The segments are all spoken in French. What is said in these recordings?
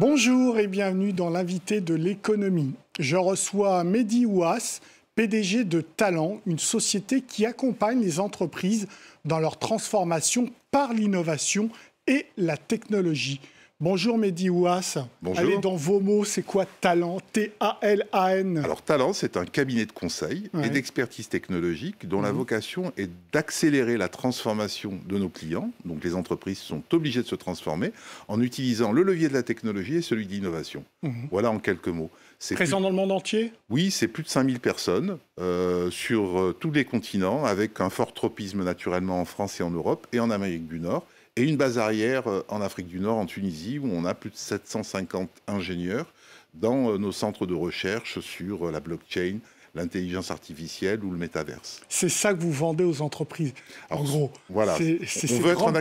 Bonjour et bienvenue dans l'invité de l'économie. Je reçois Mehdi Ouas, PDG de Talent, une société qui accompagne les entreprises dans leur transformation par l'innovation et la technologie. Bonjour Mehdi Ouas. Bonjour. Allez, dans vos mots, c'est quoi Talent T-A-L-A-N Alors, Talent, c'est un cabinet de conseil et d'expertise technologique dont la mhm. vocation est d'accélérer la transformation de nos clients. Donc, les entreprises sont obligées de se transformer en utilisant le levier de la technologie et celui d'innovation. Mhm. Voilà en quelques mots. Présent dans le monde entier Oui, c'est plus de 5000 personnes euh, sur euh, tous les continents, avec un fort tropisme naturellement en France et en Europe et en Amérique du Nord et une base arrière euh, en Afrique du Nord, en Tunisie, où on a plus de 750 ingénieurs dans euh, nos centres de recherche sur euh, la blockchain, l'intelligence artificielle ou le métaverse. C'est ça que vous vendez aux entreprises, en gros. Voilà. C'est cette grandes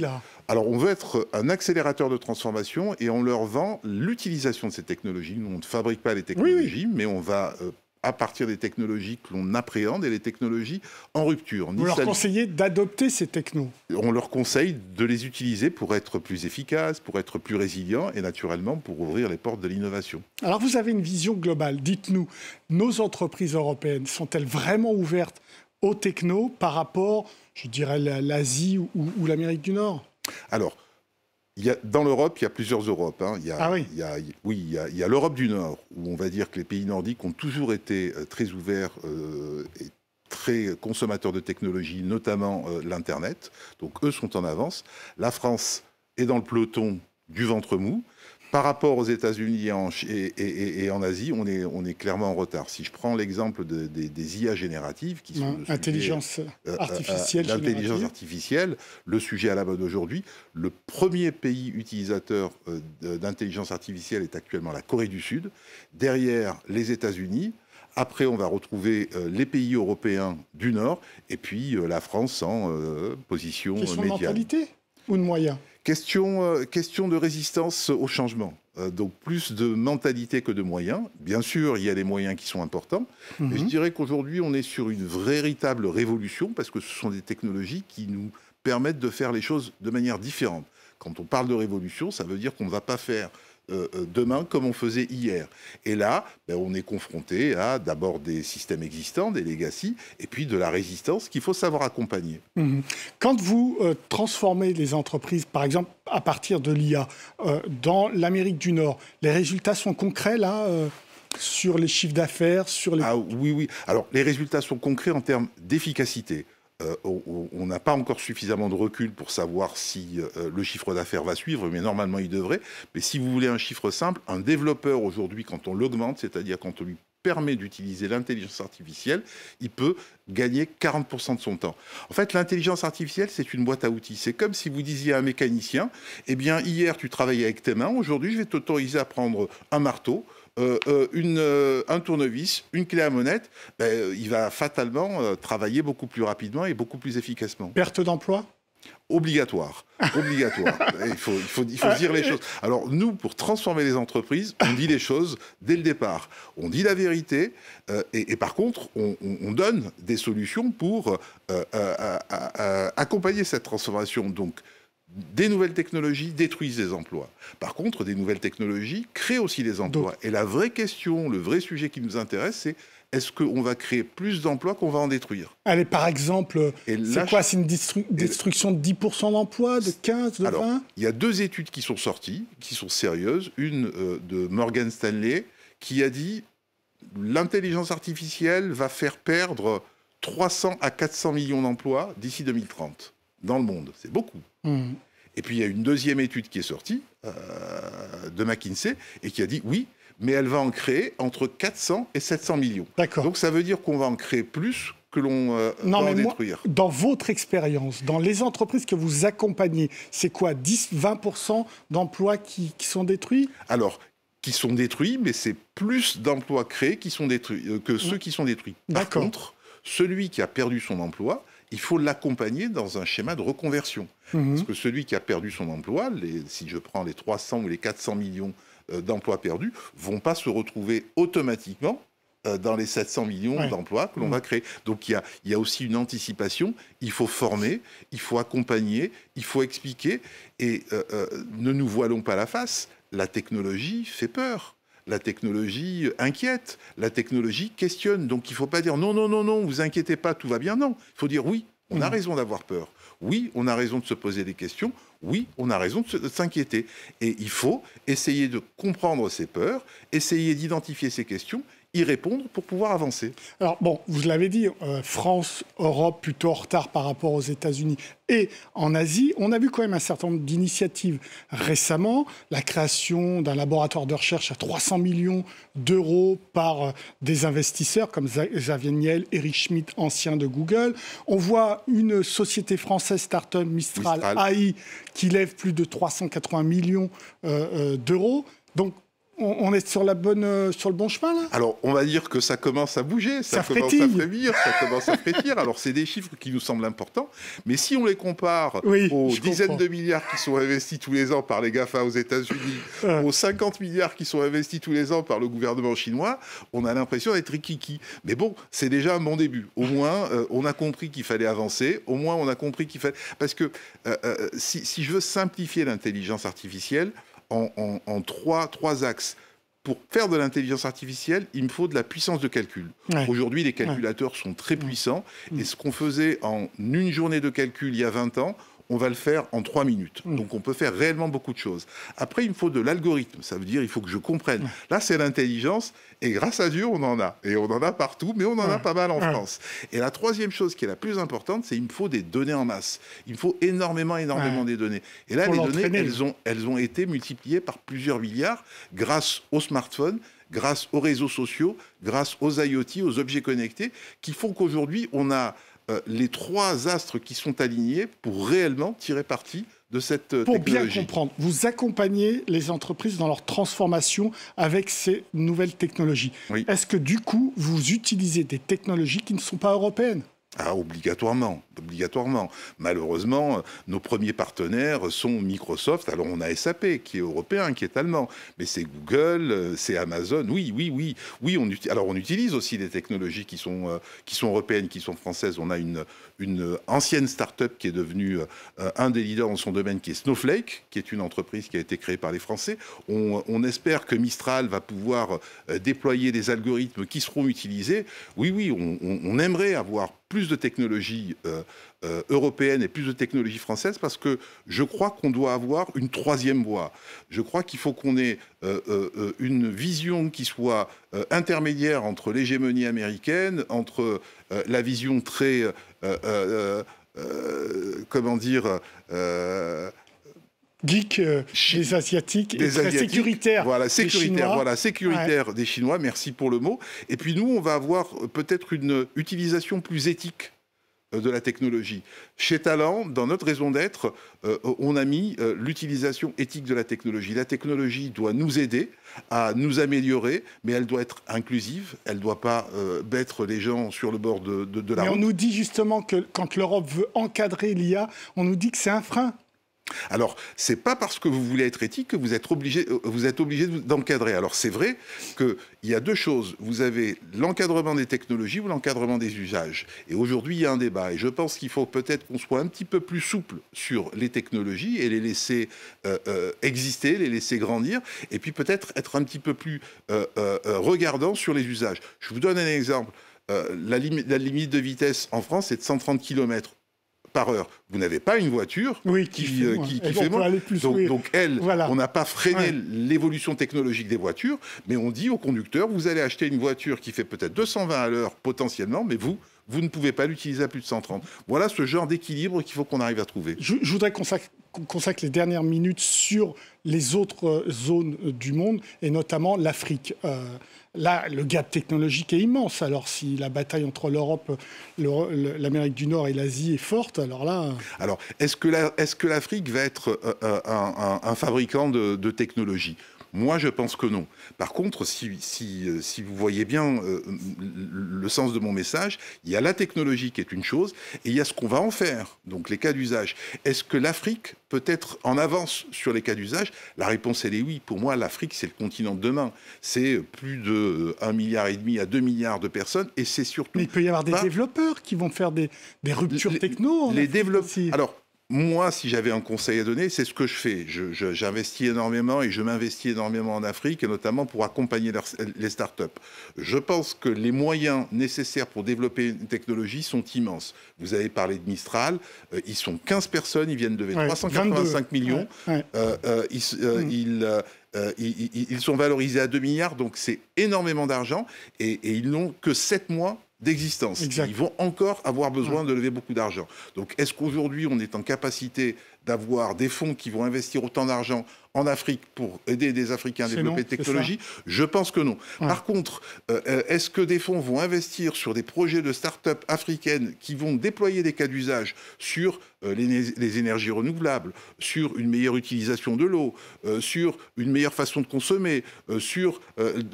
là. Alors, on veut être un accélérateur de transformation et on leur vend l'utilisation de ces technologies. Nous, on ne fabrique pas les technologies, mais on va à partir des technologies que l'on appréhende et les technologies en rupture. Vous leur conseillez d'adopter ces technos On leur conseille de les utiliser pour être plus efficaces, pour être plus résilients et naturellement pour ouvrir les portes de l'innovation. Alors vous avez une vision globale. Dites-nous, nos entreprises européennes sont-elles vraiment ouvertes aux technos par rapport, je dirais, à l'Asie ou, ou l'Amérique du Nord Alors, dans l'Europe, il y a plusieurs Europes. Il y a, il y l'Europe du Nord, où on va dire que les pays nordiques ont toujours été euh, très ouverts euh, et très consommateurs de technologies, notamment euh, l'Internet. Donc eux sont en avance. La France est dans le peloton du ventre mou. Par rapport aux États-Unis et, en, Asie, on est, clairement en retard. Si je prends l'exemple des IA génératives, qui sont. Euh, euh, euh, l'intelligence artificielle. L'intelligence artificielle, le sujet à la mode aujourd'hui, le premier pays utilisateur d'intelligence artificielle est actuellement la Corée du Sud, derrière les États-Unis. Après, on va retrouver les pays européens du Nord et puis la France en position médiane. mentalité ou de moyens Question, euh, question de résistance au changement. Euh, donc plus de mentalité que de moyens. Bien sûr, il y a les moyens qui sont importants. Mais je mhm. dirais qu'aujourd'hui, on est sur une véritable révolution parce que ce sont des technologies qui nous permettent de faire les choses de manière différente. Quand on parle de révolution, ça veut dire qu'on ne va pas faire euh, euh, demain comme on faisait hier. Et là, ben, on est confronté à d'abord des systèmes existants, des legacy, et puis de la résistance qu'il faut savoir accompagner. Mhm. Quand vous euh, transformez les entreprises, par exemple à partir de l'IA, dans l'Amérique du Nord, les résultats sont concrets là sur les chiffres d'affaires, sur les... Ah oui, oui. Alors, les résultats sont concrets en termes d'efficacité. Euh, on n'a pas encore suffisamment de recul pour savoir si euh, euh, le chiffre d'affaires va suivre, mais normalement il devrait. Mais si vous voulez un chiffre simple, un développeur aujourd'hui, quand on l'augmente, c'est-à-dire quand on lui permet d'utiliser l'intelligence artificielle, il peut gagner 40% de son temps. En fait, l'intelligence artificielle, c'est une boîte à outils. C'est comme si vous disiez à un mécanicien, eh bien, hier, tu travaillais avec tes mains, aujourd'hui, je vais t'autoriser à prendre un marteau, euh, euh, une, euh, un tournevis, une clé à monnette, ben, il va fatalement travailler beaucoup plus rapidement et beaucoup plus efficacement. Perte d'emploi obligatoire. Obligatoire. il faut, il faut, dire les choses. Alors nous, pour transformer les entreprises, on dit les choses dès le départ. On dit la vérité et, par contre, on, donne des solutions pour accompagner cette transformation. Donc, des nouvelles technologies détruisent des emplois. Par contre, des nouvelles technologies créent aussi des emplois. Et la vraie question, le vrai sujet qui nous intéresse, c'est est-ce qu'on va créer plus d'emplois qu'on va en détruire Allez, par exemple, c'est quoi C'est une destruction de 10% d'emplois, de 15, de Il y a deux études qui sont sorties, qui sont sérieuses. Une euh, de Morgan Stanley, qui a dit l'intelligence artificielle va faire perdre 300 à 400 millions d'emplois d'ici 2030 dans le monde. C'est beaucoup. Mm. Et puis il y a une deuxième étude qui est sortie euh, de McKinsey et qui a dit oui, mais elle va en créer entre 400 et 700 millions. Donc ça veut dire qu'on va en créer plus que l'on euh, va en détruire. dans votre expérience, dans les entreprises que vous accompagnez, c'est quoi 10-20% d'emplois qui, sont détruits Alors, qui sont détruits, mais c'est plus d'emplois créés qui sont détruits, euh, que ceux mm. qui sont détruits. Par contre, celui qui a perdu son emploi, il faut l'accompagner dans un schéma de reconversion. Mhm. Parce que celui qui a perdu son emploi, si je prends les 300 ou les 400 millions euh, d'emplois perdus, vont pas se retrouver automatiquement euh, dans les 700 millions d'emplois que l'on va mhm. créer. Donc il y, a, aussi une anticipation, il faut former, il faut accompagner, il faut expliquer, et euh, ne nous voilons pas la face, la technologie fait peur. La technologie inquiète, la technologie questionne. Donc il ne faut pas dire non, non, non, non, vous inquiétez pas, tout va bien. Non, il faut dire oui, on a mm. raison d'avoir peur. Oui, on a raison de se poser des questions. Oui, on a raison de s'inquiéter. Et il faut essayer de comprendre ces peurs, essayer d'identifier ces questions y répondre pour pouvoir avancer. Alors bon, vous l'avez dit, euh, France, Europe plutôt en retard par rapport aux États-Unis et en Asie, on a vu quand même un certain nombre d'initiatives récemment, la création d'un laboratoire de recherche à 300 millions d'euros par euh, des investisseurs comme Xavier Niel, Eric Schmidt, ancien de Google. On voit une société française start-up Mistral, AI qui lève plus de 380 millions euh, d'euros. Donc on, est sur, la bonne, euh, sur le bon chemin là Alors, on va dire que ça commence à bouger, ça, commence à frémir, ça commence à frétir. Alors, c'est des chiffres qui nous semblent importants, mais si on les compare aux dizaines de milliards qui sont investis tous les ans par les GAFA aux États-Unis, aux 50 milliards qui sont investis tous les ans par le gouvernement chinois, on a l'impression d'être rikiki. Mais bon, c'est déjà un bon début. Au moins, euh, on a compris qu'il fallait avancer, au moins, on a compris qu'il fallait. Parce que euh, si je veux simplifier l'intelligence artificielle, en, trois, trois axes pour faire de l'intelligence artificielle, il me faut de la puissance de calcul. Aujourd'hui, les calculateurs sont très puissants. Mm. Et ce qu'on faisait en une journée de calcul il y a 20 ans, on va le faire en trois minutes. Mm. Donc on peut faire réellement beaucoup de choses. Après, il me faut de l'algorithme. Ça veut dire il faut que je comprenne. Mm. Là, c'est l'intelligence. Et grâce à Dieu, on en a. Et on en a partout, mais on en a mm. pas mal en France. Et la troisième chose qui est la plus importante, c'est il me faut des données en masse. Il me faut énormément, énormément des données. Et là, les données, elles ont, elles ont été multipliées par plusieurs milliards grâce aux smartphones, grâce aux réseaux sociaux, grâce aux IoT, aux objets connectés, qui font qu'aujourd'hui, on a euh, les trois astres qui sont alignés pour réellement tirer parti de cette euh, Pour bien comprendre, vous accompagnez les entreprises dans leur transformation avec ces nouvelles technologies. Est-ce que du coup, vous utilisez des technologies qui ne sont pas européennes ah, obligatoirement, obligatoirement. Malheureusement, euh, nos premiers partenaires sont Microsoft. Alors on a SAP qui est européen, qui est allemand, mais c'est Google, euh, c'est Amazon. Oui, oui, oui, oui. On alors on utilise aussi des technologies qui sont euh, qui sont européennes, qui sont françaises. On a une ancienne start-up qui est devenue un des leaders dans son domaine, qui est Snowflake, qui est une entreprise qui a été créée par les Français. On, espère que Mistral va pouvoir déployer des algorithmes qui seront utilisés. Oui, oui, on aimerait avoir plus de technologies euh, euh, européennes et plus de technologies françaises parce que je crois qu'on doit avoir une troisième voie. Je crois qu'il faut qu'on ait euh, une vision qui soit intermédiaire entre l'hégémonie américaine, entre la vision très... comment dire geek que euh, des Asiatiques, des très sécuritaire. Voilà, sécuritaire, des voilà, sécuritaire des Chinois, merci pour le mot. Et puis nous, on va avoir euh, peut-être une utilisation plus éthique euh, de la technologie. Chez Talent, dans notre raison d'être, on a mis l'utilisation éthique de la technologie. La technologie doit nous aider à nous améliorer, mais elle doit être inclusive, elle ne doit pas mettre les gens sur le bord de, la mais on nous dit justement que quand l'Europe veut encadrer l'IA, on nous dit que c'est un frein alors, ce n'est pas parce que vous voulez être éthique que vous êtes obligé, euh, vous êtes obligé d'encadrer. Alors, c'est vrai qu'il y a deux choses. Vous avez l'encadrement des technologies ou l'encadrement des usages. Et aujourd'hui, il y a un débat. Et je pense qu'il faut peut-être qu'on soit un petit peu plus souple sur les technologies et les laisser euh, euh, exister, les laisser grandir. Et puis peut-être être un petit peu plus regardant sur les usages. Je vous donne un exemple. La, la limite de vitesse en France est de 130 km par heure. Vous n'avez pas une voiture qui, fait, euh, moins. donc, elle, on n'a pas freiné l'évolution technologique des voitures, mais on dit aux conducteurs, vous allez acheter une voiture qui fait peut-être 220 à l'heure potentiellement, mais vous, vous ne pouvez pas l'utiliser à plus de 130. Voilà ce genre d'équilibre qu'il faut qu'on arrive à trouver. Je, voudrais consacrer consacre les dernières minutes sur les autres euh, zones euh, du monde, et notamment l'Afrique. Euh, là, le gap technologique est immense. Alors, si la bataille entre l'Europe, l'Amérique du Nord et l'Asie est forte, alors là. Alors, est-ce que l'Afrique va être un, fabricant de technologies moi, je pense que non. Par contre, si, si, euh, si vous voyez bien euh, le sens de mon message, il y a la technologie qui est une chose et il y a ce qu'on va en faire, donc les cas d'usage. Est-ce que l'Afrique peut être en avance sur les cas d'usage La réponse, elle est oui. Pour moi, l'Afrique, c'est le continent de demain. C'est plus de 1,5 euh, milliard à 2 milliards de personnes et c'est surtout... Mais il peut y avoir des développeurs qui vont faire des, ruptures techno. Les développeurs... Alors, moi, si j'avais un conseil à donner, c'est ce que je fais. J'investis énormément et je m'investis énormément en Afrique, et notamment pour accompagner les les startups. Je pense que les moyens nécessaires pour développer une technologie sont immenses. Vous avez parlé de Mistral. Euh, ils sont 15 personnes, ils viennent de lever 385 millions. ils, sont valorisés à 2 milliards, donc c'est énormément d'argent. Et, et, ils n'ont que 7 mois d'existence. Ils vont encore avoir besoin de lever beaucoup d'argent. Donc est-ce qu'aujourd'hui on est en capacité d'avoir des fonds qui vont investir autant d'argent en Afrique pour aider des Africains à développer des technologies Je pense que non. Par contre, euh, euh, est-ce que des fonds vont investir sur des projets de start-up africaines qui vont déployer des cas d'usage sur euh, les, énergies renouvelables, sur une meilleure utilisation de l'eau, sur une meilleure façon de consommer, sur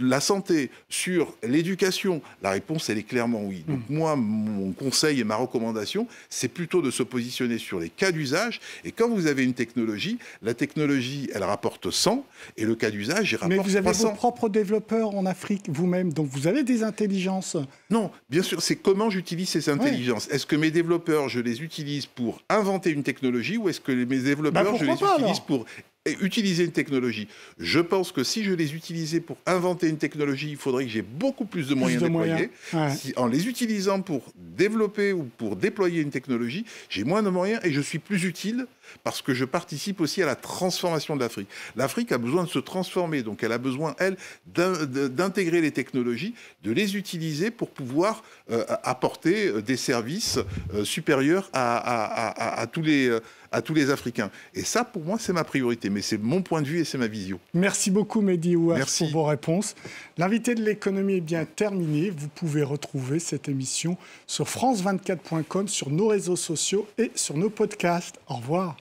la santé, sur l'éducation La réponse, elle est clairement oui. Hmm. Donc moi, mon conseil et ma recommandation, c'est plutôt de se positionner sur les cas d'usage. Et quand vous avez une technologie, la technologie, elle rapporte 100, et le cas d'usage, il rapporte 300. Mais vous avez vos propres développeurs en Afrique, vous-même, donc vous avez des intelligences. Non, bien sûr, c'est comment j'utilise ces intelligences. Est-ce que mes développeurs, je les utilise pour inventer une technologie, ou est-ce que mes développeurs, bah, je les utilise pour eh, utiliser une technologie. Je pense que si je les utilisais pour inventer une technologie, il faudrait que j'ai beaucoup plus de moyens de Si, en les utilisant pour développer ou pour déployer une technologie, j'ai moins de moyens et je suis plus utile parce que je participe aussi à la transformation de l'Afrique. L'Afrique a besoin de se transformer, donc elle a besoin, elle, d'intégrer les technologies, de les utiliser pour pouvoir euh, apporter euh, des services euh, supérieurs à, tous les... à tous les Africains. Et ça, pour moi, c'est ma priorité. Mais c'est mon point de vue et c'est ma vision. Merci beaucoup, Mehdi Ouaf, pour vos réponses. L'invité de l'économie est bien terminé. Vous pouvez retrouver cette émission sur France24.com, sur nos réseaux sociaux et sur nos podcasts. Au revoir.